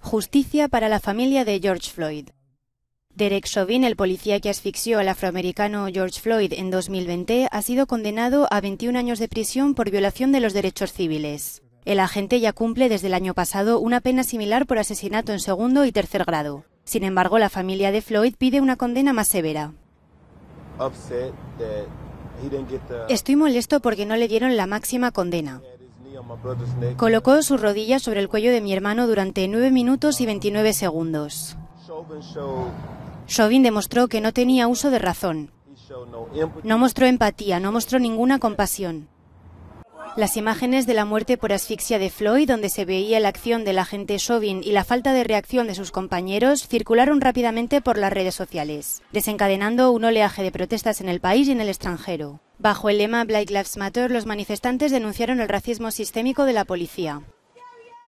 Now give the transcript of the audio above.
Justicia para la familia de George Floyd. Derek Chauvin, el policía que asfixió al afroamericano George Floyd en 2020, ha sido condenado a 21 años de prisión por violación de los derechos civiles. El agente ya cumple desde el año pasado una pena similar por asesinato en segundo y tercer grado. Sin embargo, la familia de Floyd pide una condena más severa. Estoy molesto porque no le dieron la máxima condena. Colocó sus rodillas sobre el cuello de mi hermano durante nueve minutos y 29 segundos. Chauvin demostró que no tenía uso de razón. No mostró empatía, no mostró ninguna compasión. Las imágenes de la muerte por asfixia de Floyd, donde se veía la acción del agente Chauvin y la falta de reacción de sus compañeros, circularon rápidamente por las redes sociales, desencadenando un oleaje de protestas en el país y en el extranjero. Bajo el lema Black Lives Matter, los manifestantes denunciaron el racismo sistémico de la policía.